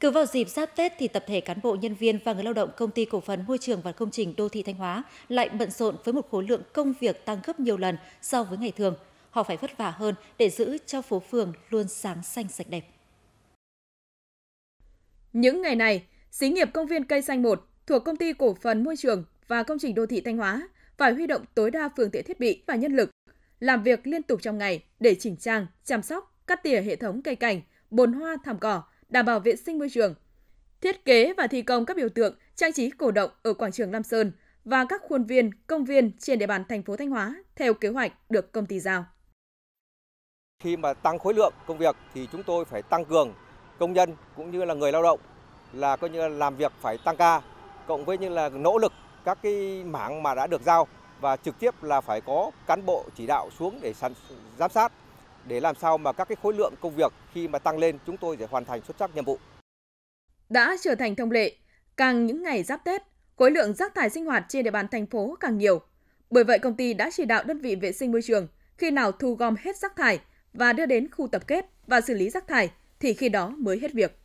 Cứ vào dịp giáp Tết thì tập thể cán bộ nhân viên và người lao động công ty cổ phần môi trường và công trình đô thị Thanh Hóa lại bận rộn với một khối lượng công việc tăng gấp nhiều lần so với ngày thường. Họ phải vất vả hơn để giữ cho phố phường luôn sáng xanh sạch đẹp. Những ngày này, xí nghiệp công viên Cây Xanh 1 thuộc công ty cổ phần môi trường và công trình đô thị Thanh Hóa phải huy động tối đa phương tiện thiết bị và nhân lực, làm việc liên tục trong ngày để chỉnh trang, chăm sóc, cắt tỉa hệ thống cây cảnh, bồn hoa thảm cỏ, đảm bảo vệ sinh môi trường. Thiết kế và thi công các biểu tượng trang trí cổ động ở quảng trường Lam Sơn và các khuôn viên, công viên trên địa bàn thành phố Thanh Hóa theo kế hoạch được công ty giao. Khi mà tăng khối lượng công việc thì chúng tôi phải tăng cường công nhân cũng như là người lao động là coi như là làm việc phải tăng ca cộng với như là nỗ lực các cái mảng mà đã được giao và trực tiếp là phải có cán bộ chỉ đạo xuống để giám sát để làm sao mà các cái khối lượng công việc khi mà tăng lên chúng tôi sẽ hoàn thành xuất sắc nhiệm vụ. Đã trở thành thông lệ, càng những ngày giáp Tết, khối lượng rác thải sinh hoạt trên địa bàn thành phố càng nhiều. Bởi vậy công ty đã chỉ đạo đơn vị vệ sinh môi trường khi nào thu gom hết rác thải và đưa đến khu tập kết và xử lý rác thải thì khi đó mới hết việc.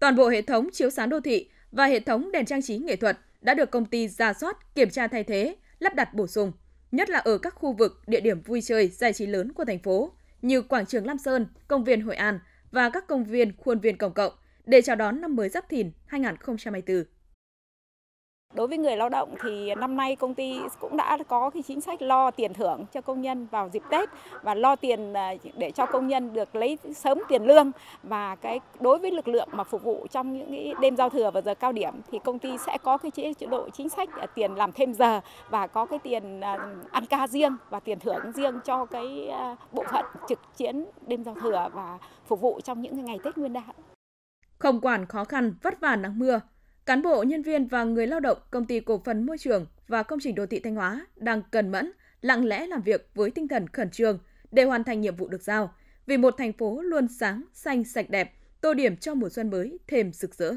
Toàn bộ hệ thống chiếu sáng đô thị và hệ thống đèn trang trí nghệ thuật đã được công ty ra soát, kiểm tra thay thế, lắp đặt bổ sung nhất là ở các khu vực, địa điểm vui chơi, giải trí lớn của thành phố như quảng trường Lam Sơn, công viên Hội An và các công viên, khuôn viên công cộng để chào đón năm mới Giáp Thìn 2024. Đối với người lao động thì năm nay công ty cũng đã có cái chính sách lo tiền thưởng cho công nhân vào dịp Tết và lo tiền à, để cho công nhân được lấy sớm tiền lương và cái đối với lực lượng mà phục vụ trong những cái đêm giao thừa và giờ cao điểm thì công ty sẽ có cái chế độ chính sách à, tiền làm thêm giờ và có cái tiền à, ăn ca riêng và tiền thưởng riêng cho cái bộ phận trực chiến đêm giao thừa và phục vụ trong những ngày Tết Nguyên đán. Không quản khó khăn, vất vả nắng mưa, Cán bộ, nhân viên và người lao động công ty cổ phần môi trường và công trình đô thị Thanh Hóa đang cần mẫn, lặng lẽ làm việc với tinh thần khẩn trương để hoàn thành nhiệm vụ được giao, vì một thành phố luôn sáng, xanh, sạch đẹp, tô điểm cho mùa xuân mới thêm rực rỡ.